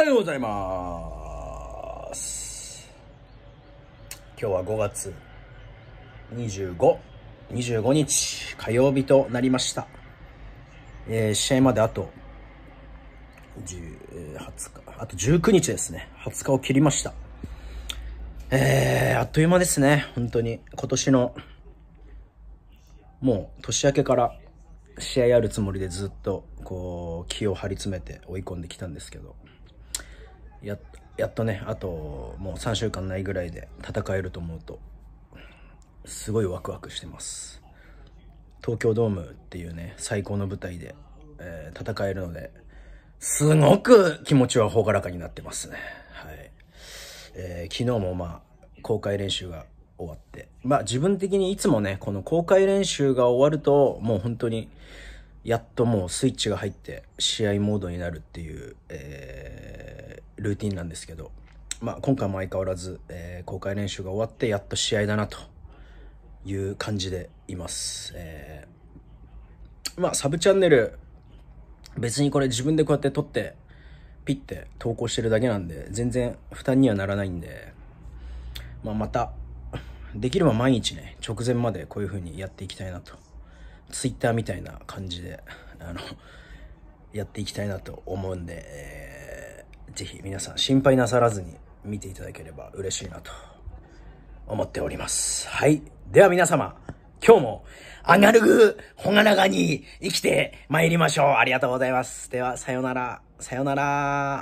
おはようございます。今日は5月25、25日火曜日となりました。えー、試合まであと10、20日、あと19日ですね。20日を切りました。えー、あっという間ですね。本当に。今年の、もう年明けから試合あるつもりでずっと、こう、気を張り詰めて追い込んできたんですけど。ややっとねあともう3週間ないぐらいで戦えると思うとすごいワクワクしてます東京ドームっていうね最高の舞台で、えー、戦えるのですごく気持ちは朗らかになってますねはい、えー、昨日もまあ公開練習が終わってまあ自分的にいつもねこの公開練習が終わるともう本当にやっともうスイッチが入って試合モードになるっていう、えールーティンなんですけど、まあ、今回も相変わらず、えー、公開練習が終わってやっと試合だなという感じでいます。えー、まあ、サブチャンネル、別にこれ自分でこうやって撮って、ピッて投稿してるだけなんで、全然負担にはならないんで、まあ、また、できれば毎日ね、直前までこういう風にやっていきたいなと。Twitter みたいな感じで、あの、やっていきたいなと思うんで、えーぜひ皆さん心配なさらずに見ていただければ嬉しいなと思っております。はい。では皆様、今日もアナログ、ほがながに生きて参りましょう。ありがとうございます。では、さよなら。さよなら。